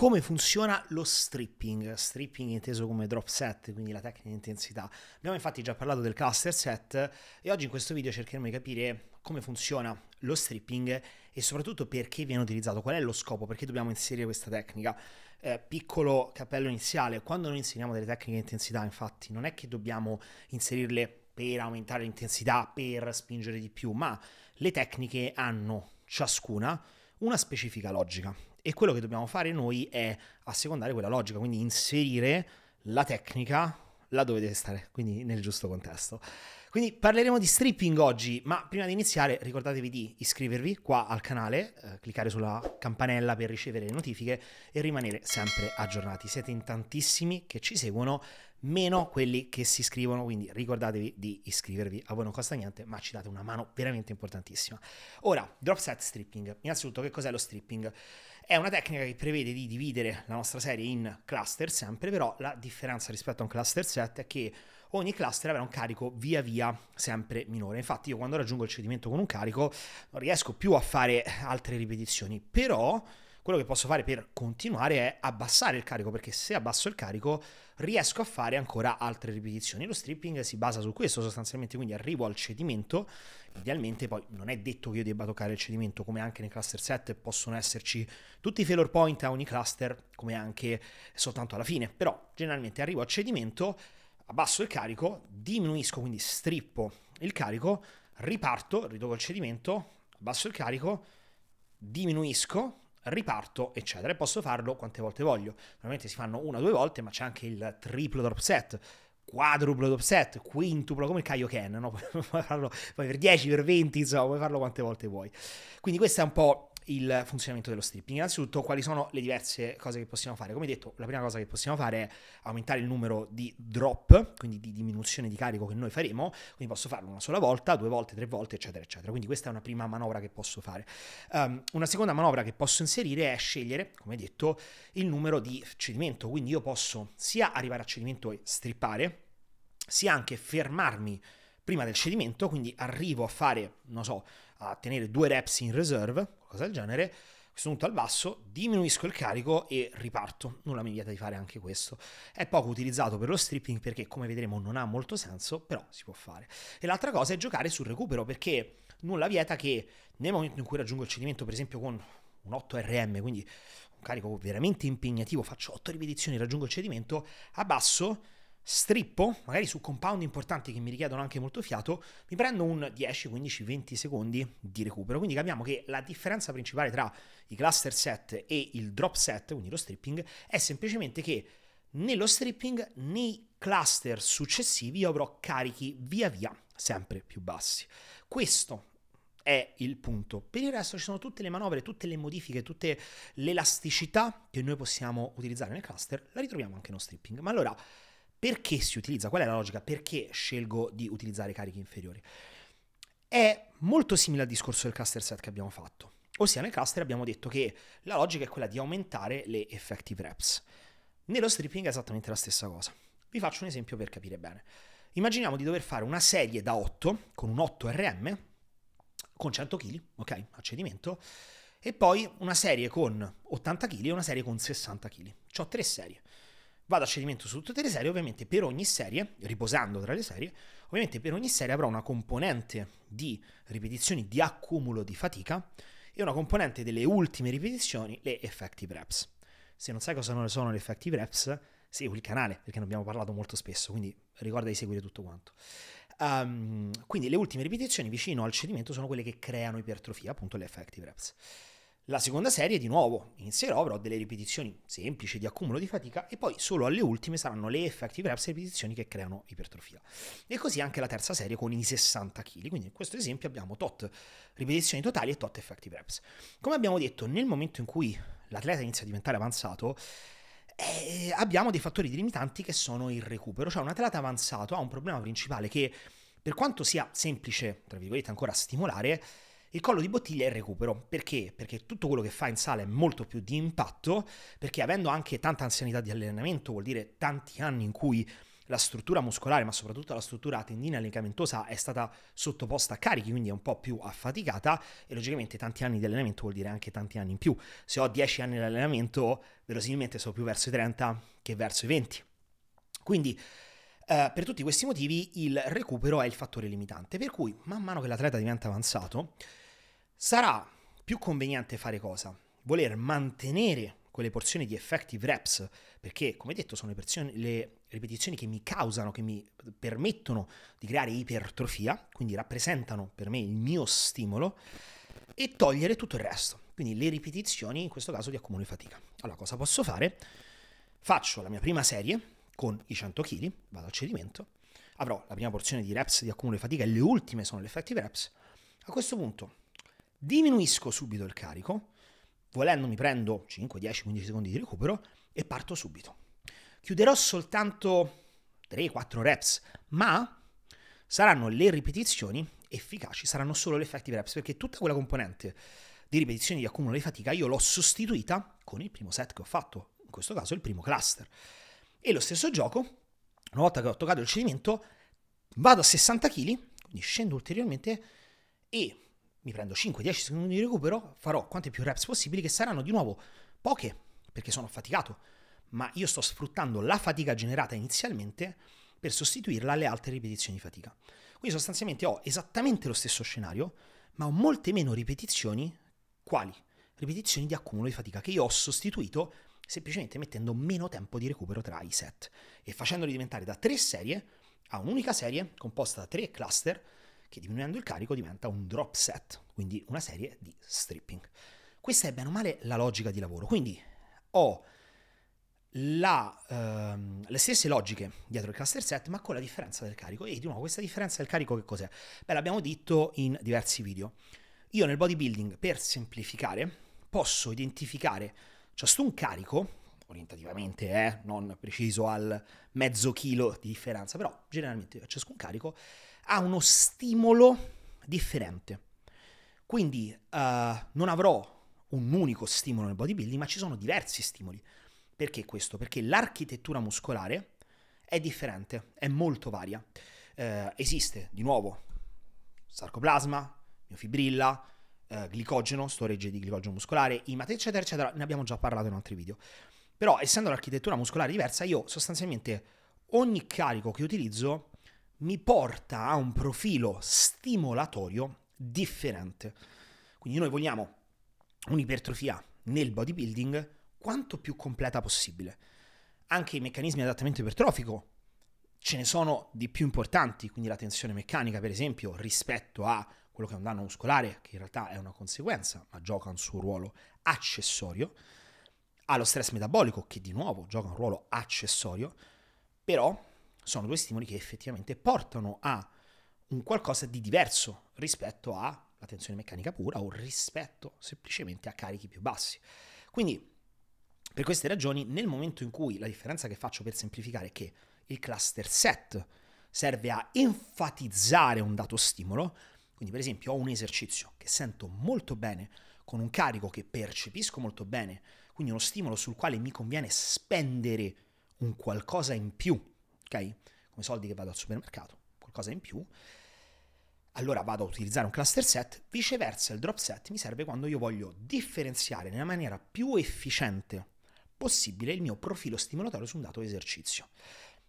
come funziona lo stripping, stripping inteso come drop set, quindi la tecnica di intensità. Abbiamo infatti già parlato del cluster set e oggi in questo video cercheremo di capire come funziona lo stripping e soprattutto perché viene utilizzato, qual è lo scopo, perché dobbiamo inserire questa tecnica. Eh, piccolo cappello iniziale, quando noi inseriamo delle tecniche di intensità infatti non è che dobbiamo inserirle per aumentare l'intensità, per spingere di più, ma le tecniche hanno ciascuna una specifica logica. E quello che dobbiamo fare noi è assecondare quella logica, quindi inserire la tecnica laddove deve stare, quindi nel giusto contesto. Quindi parleremo di stripping oggi, ma prima di iniziare ricordatevi di iscrivervi qua al canale, eh, cliccare sulla campanella per ricevere le notifiche e rimanere sempre aggiornati. Siete in tantissimi che ci seguono, meno quelli che si iscrivono, quindi ricordatevi di iscrivervi, a voi non costa niente, ma ci date una mano veramente importantissima. Ora, drop set stripping. Innanzitutto che cos'è lo stripping? È una tecnica che prevede di dividere la nostra serie in cluster sempre, però la differenza rispetto a un cluster set è che ogni cluster avrà un carico via via sempre minore. Infatti io quando raggiungo il cedimento con un carico non riesco più a fare altre ripetizioni, però quello che posso fare per continuare è abbassare il carico, perché se abbasso il carico riesco a fare ancora altre ripetizioni. Lo stripping si basa su questo sostanzialmente, quindi arrivo al cedimento, idealmente poi non è detto che io debba toccare il cedimento, come anche nei cluster set possono esserci tutti i failure point a ogni cluster, come anche soltanto alla fine, però generalmente arrivo al cedimento, abbasso il carico, diminuisco, quindi strippo il carico, riparto, riduco il cedimento, abbasso il carico, diminuisco, riparto, eccetera. E posso farlo quante volte voglio. Normalmente si fanno una o due volte, ma c'è anche il triplo drop set, quadruplo drop set, quintuplo, come il Kaioken, no? puoi farlo puoi per 10, per 20, insomma, puoi farlo quante volte vuoi. Quindi questa è un po' il funzionamento dello stripping. Innanzitutto, quali sono le diverse cose che possiamo fare? Come detto, la prima cosa che possiamo fare è aumentare il numero di drop, quindi di diminuzione di carico che noi faremo, quindi posso farlo una sola volta, due volte, tre volte, eccetera, eccetera. Quindi questa è una prima manovra che posso fare. Um, una seconda manovra che posso inserire è scegliere, come detto, il numero di cedimento, quindi io posso sia arrivare a cedimento e strippare, sia anche fermarmi prima del cedimento, quindi arrivo a fare, non so, a tenere due reps in reserve, qualcosa del genere, sono punto al basso, diminuisco il carico e riparto. Nulla mi vieta di fare anche questo. È poco utilizzato per lo stripping perché, come vedremo, non ha molto senso, però si può fare. E l'altra cosa è giocare sul recupero perché nulla vieta che nel momento in cui raggiungo il cedimento, per esempio con un 8RM, quindi un carico veramente impegnativo, faccio 8 ripetizioni, raggiungo il cedimento, abbasso strippo, magari su compound importanti che mi richiedono anche molto fiato, mi prendo un 10, 15, 20 secondi di recupero. Quindi capiamo che la differenza principale tra i cluster set e il drop set, quindi lo stripping, è semplicemente che nello stripping, nei cluster successivi, io avrò carichi via via sempre più bassi. Questo è il punto. Per il resto ci sono tutte le manovre, tutte le modifiche, tutte l'elasticità che noi possiamo utilizzare nel cluster, la ritroviamo anche nello stripping. Ma allora perché si utilizza? Qual è la logica? Perché scelgo di utilizzare carichi inferiori? È molto simile al discorso del cluster set che abbiamo fatto. Ossia nel cluster abbiamo detto che la logica è quella di aumentare le effective reps. Nello stripping è esattamente la stessa cosa. Vi faccio un esempio per capire bene. Immaginiamo di dover fare una serie da 8 con un 8 RM con 100 kg, ok, a cedimento, e poi una serie con 80 kg e una serie con 60 kg. Ho tre serie. Vado a cedimento su tutte le serie, ovviamente per ogni serie, riposando tra le serie, ovviamente per ogni serie avrò una componente di ripetizioni di accumulo di fatica e una componente delle ultime ripetizioni, le effective reps. Se non sai cosa sono le effective reps, segui il canale perché ne abbiamo parlato molto spesso, quindi ricorda di seguire tutto quanto. Um, quindi le ultime ripetizioni vicino al cedimento sono quelle che creano ipertrofia, appunto le effective reps. La seconda serie di nuovo inizierò, avrò delle ripetizioni semplici di accumulo di fatica e poi solo alle ultime saranno le effective reps ripetizioni che creano ipertrofia. E così anche la terza serie con i 60 kg, quindi in questo esempio abbiamo tot ripetizioni totali e tot effective reps. Come abbiamo detto, nel momento in cui l'atleta inizia a diventare avanzato, eh, abbiamo dei fattori limitanti che sono il recupero, cioè un atleta avanzato ha un problema principale che per quanto sia semplice, tra virgolette, ancora stimolare, il collo di bottiglia è il recupero. Perché? Perché tutto quello che fa in sala è molto più di impatto, perché avendo anche tanta anzianità di allenamento, vuol dire tanti anni in cui la struttura muscolare, ma soprattutto la struttura tendinea legamentosa, è stata sottoposta a carichi, quindi è un po' più affaticata e logicamente tanti anni di allenamento vuol dire anche tanti anni in più. Se ho 10 anni di allenamento, verosimilmente sono più verso i 30 che verso i 20. Quindi eh, per tutti questi motivi il recupero è il fattore limitante, per cui man mano che l'atleta diventa avanzato sarà più conveniente fare cosa? Voler mantenere quelle porzioni di effective reps, perché come detto sono le, porzioni, le ripetizioni che mi causano, che mi permettono di creare ipertrofia, quindi rappresentano per me il mio stimolo, e togliere tutto il resto, quindi le ripetizioni in questo caso di accumulo di fatica. Allora cosa posso fare? Faccio la mia prima serie, con i 100 kg, vado al cedimento, avrò la prima porzione di reps di accumulo di fatica e le ultime sono le effective reps. A questo punto diminuisco subito il carico, volendo mi prendo 5, 10, 15 secondi di recupero e parto subito. Chiuderò soltanto 3-4 reps, ma saranno le ripetizioni efficaci, saranno solo le effective reps, perché tutta quella componente di ripetizioni di accumulo di fatica io l'ho sostituita con il primo set che ho fatto, in questo caso il primo cluster. E lo stesso gioco, una volta che ho toccato il cedimento, vado a 60 kg, quindi scendo ulteriormente e mi prendo 5-10 secondi di recupero, farò quante più reps possibili che saranno di nuovo poche, perché sono affaticato, ma io sto sfruttando la fatica generata inizialmente per sostituirla alle altre ripetizioni di fatica. Quindi sostanzialmente ho esattamente lo stesso scenario, ma ho molte meno ripetizioni, quali? Ripetizioni di accumulo di fatica che io ho sostituito semplicemente mettendo meno tempo di recupero tra i set e facendoli diventare da tre serie a un'unica serie composta da tre cluster che diminuendo il carico diventa un drop set, quindi una serie di stripping. Questa è bene o male la logica di lavoro, quindi ho la, ehm, le stesse logiche dietro il cluster set, ma con la differenza del carico. E di nuovo, questa differenza del carico che cos'è? Beh, l'abbiamo detto in diversi video. Io nel bodybuilding, per semplificare, posso identificare Ciascun carico, orientativamente, eh, non preciso al mezzo chilo di differenza, però generalmente ciascun carico ha uno stimolo differente. Quindi uh, non avrò un unico stimolo nel bodybuilding, ma ci sono diversi stimoli. Perché questo? Perché l'architettura muscolare è differente, è molto varia. Eh, esiste, di nuovo, sarcoplasma, miofibrilla, eh, glicogeno, storage di glicogeno muscolare, IMAT, eccetera, eccetera, ne abbiamo già parlato in altri video. Però essendo l'architettura muscolare diversa, io sostanzialmente ogni carico che utilizzo mi porta a un profilo stimolatorio differente. Quindi noi vogliamo un'ipertrofia nel bodybuilding quanto più completa possibile. Anche i meccanismi di adattamento ipertrofico ce ne sono di più importanti, quindi la tensione meccanica per esempio rispetto a quello che è un danno muscolare, che in realtà è una conseguenza, ma gioca un suo ruolo accessorio, allo stress metabolico, che di nuovo gioca un ruolo accessorio, però sono due stimoli che effettivamente portano a un qualcosa di diverso rispetto alla tensione meccanica pura o rispetto semplicemente a carichi più bassi. Quindi, per queste ragioni, nel momento in cui la differenza che faccio per semplificare è che il cluster set serve a enfatizzare un dato stimolo, quindi per esempio ho un esercizio che sento molto bene, con un carico che percepisco molto bene, quindi uno stimolo sul quale mi conviene spendere un qualcosa in più, ok? Come soldi che vado al supermercato, qualcosa in più. Allora vado a utilizzare un cluster set, viceversa il drop set mi serve quando io voglio differenziare nella maniera più efficiente possibile il mio profilo stimolatorio su un dato esercizio.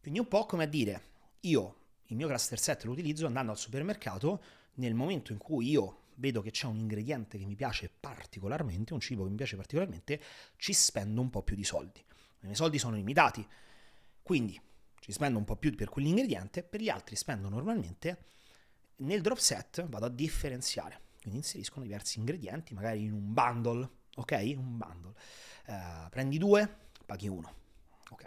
Quindi un po' come a dire, io il mio cluster set lo utilizzo andando al supermercato, nel momento in cui io vedo che c'è un ingrediente che mi piace particolarmente, un cibo che mi piace particolarmente, ci spendo un po' più di soldi. I miei soldi sono limitati, quindi ci spendo un po' più per quell'ingrediente, per gli altri spendo normalmente. Nel drop set vado a differenziare, quindi inseriscono diversi ingredienti, magari in un bundle, ok? Un bundle. Uh, prendi due, paghi uno, ok?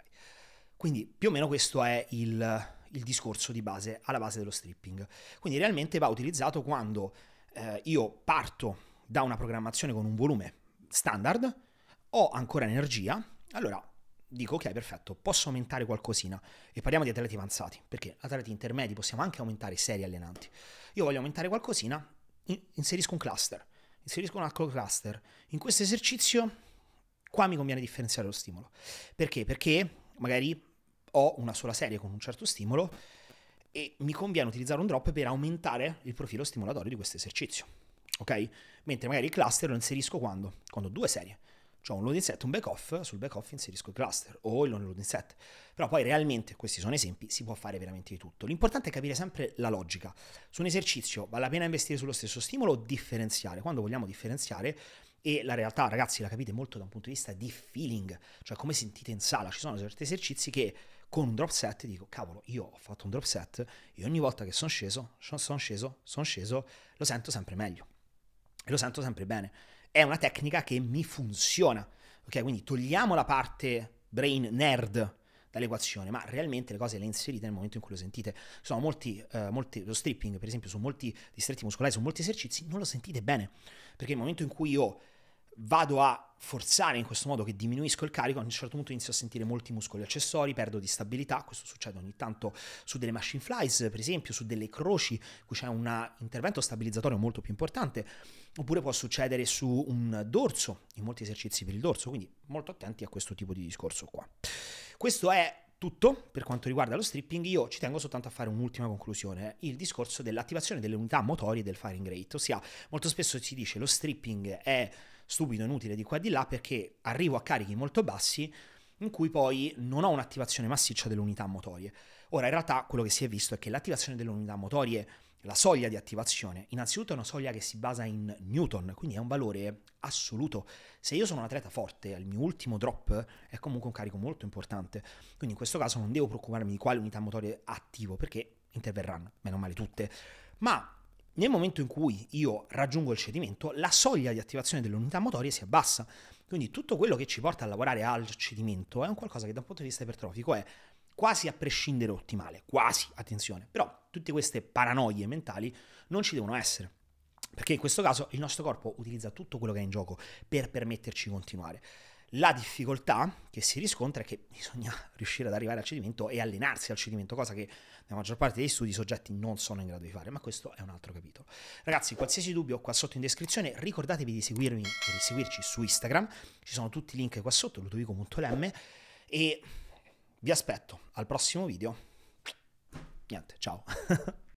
Quindi più o meno questo è il, il discorso di base, alla base dello stripping. Quindi realmente va utilizzato quando eh, io parto da una programmazione con un volume standard, ho ancora energia, allora dico ok perfetto, posso aumentare qualcosina e parliamo di atleti avanzati, perché atleti intermedi possiamo anche aumentare seri allenanti. Io voglio aumentare qualcosina, inserisco un cluster, inserisco un altro cluster. In questo esercizio qua mi conviene differenziare lo stimolo. Perché? Perché magari ho una sola serie con un certo stimolo e mi conviene utilizzare un drop per aumentare il profilo stimolatorio di questo esercizio. Ok? Mentre magari il cluster lo inserisco quando? Quando ho due serie. Cioè un loading set, un back off, sul back off inserisco il cluster o il non loading set. Però poi realmente, questi sono esempi, si può fare veramente di tutto. L'importante è capire sempre la logica. Su un esercizio vale la pena investire sullo stesso stimolo o differenziare? Quando vogliamo differenziare, e la realtà ragazzi la capite molto da un punto di vista di feeling, cioè come sentite in sala, ci sono certi esercizi che con un drop set dico, cavolo, io ho fatto un drop set e ogni volta che sono sceso, sono sceso, sono sceso, lo sento sempre meglio. E lo sento sempre bene. È una tecnica che mi funziona. Ok, quindi togliamo la parte brain nerd dall'equazione, ma realmente le cose le inserite nel momento in cui lo sentite. Sono molti, eh, molti, lo stripping, per esempio, su molti distretti muscolari, su molti esercizi, non lo sentite bene, perché nel momento in cui io vado a forzare in questo modo che diminuisco il carico, a un certo punto inizio a sentire molti muscoli accessori, perdo di stabilità, questo succede ogni tanto su delle machine flies, per esempio, su delle croci, qui c'è un intervento stabilizzatorio molto più importante, oppure può succedere su un dorso, in molti esercizi per il dorso, quindi molto attenti a questo tipo di discorso qua. Questo è tutto per quanto riguarda lo stripping, io ci tengo soltanto a fare un'ultima conclusione, eh. il discorso dell'attivazione delle unità motorie del firing rate, ossia molto spesso si dice lo stripping è stupido, inutile di qua e di là perché arrivo a carichi molto bassi in cui poi non ho un'attivazione massiccia delle unità motorie. Ora, in realtà quello che si è visto è che l'attivazione delle unità motorie, la soglia di attivazione, innanzitutto è una soglia che si basa in Newton, quindi è un valore assoluto. Se io sono un atleta forte, al mio ultimo drop è comunque un carico molto importante. Quindi in questo caso non devo preoccuparmi di quale unità motoria attivo, perché interverranno, meno male tutte. Ma nel momento in cui io raggiungo il cedimento, la soglia di attivazione delle unità motorie si abbassa. Quindi tutto quello che ci porta a lavorare al cedimento è un qualcosa che da un punto di vista ipertrofico è quasi a prescindere ottimale, quasi, attenzione. Però tutte queste paranoie mentali non ci devono essere. Perché in questo caso il nostro corpo utilizza tutto quello che è in gioco per permetterci di continuare. La difficoltà che si riscontra è che bisogna riuscire ad arrivare al cedimento e allenarsi al cedimento, cosa che nella maggior parte degli studi i soggetti non sono in grado di fare, ma questo è un altro capitolo. Ragazzi, qualsiasi dubbio qua sotto in descrizione, ricordatevi di, seguirmi, e di seguirci su Instagram, ci sono tutti i link qua sotto, ludovico.lm e vi aspetto al prossimo video. Niente, ciao.